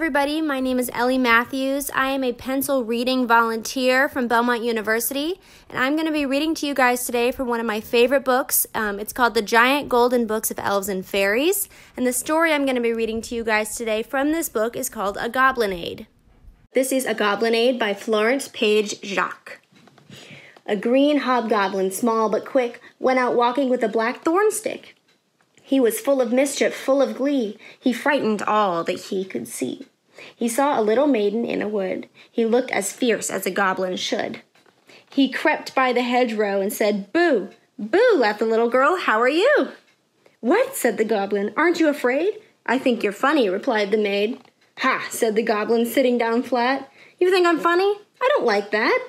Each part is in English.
everybody. My name is Ellie Matthews. I am a pencil reading volunteer from Belmont University, and I'm going to be reading to you guys today from one of my favorite books. Um, it's called The Giant Golden Books of Elves and Fairies, and the story I'm going to be reading to you guys today from this book is called A Goblinade. This is A Goblinade by Florence Page Jacques. A green hobgoblin, small but quick, went out walking with a black thorn stick. He was full of mischief, full of glee. He frightened all that he could see. He saw a little maiden in a wood. He looked as fierce as a goblin should. He crept by the hedgerow and said, Boo! Boo! laughed the little girl. How are you? What? said the goblin. Aren't you afraid? I think you're funny, replied the maid. Ha! said the goblin, sitting down flat. You think I'm funny? I don't like that.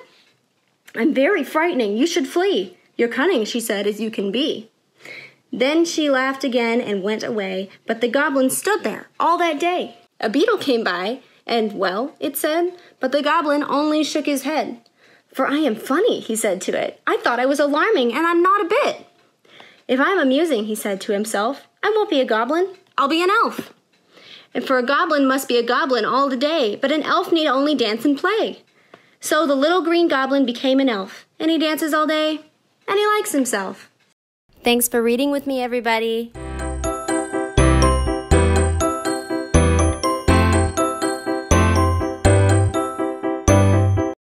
I'm very frightening. You should flee. You're cunning, she said, as you can be. Then she laughed again and went away, but the goblin stood there all that day. A beetle came by, and well, it said, but the goblin only shook his head. For I am funny, he said to it. I thought I was alarming, and I'm not a bit. If I'm amusing, he said to himself, I won't be a goblin, I'll be an elf. And for a goblin must be a goblin all the day, but an elf need only dance and play. So the little green goblin became an elf, and he dances all day, and he likes himself. Thanks for reading with me, everybody.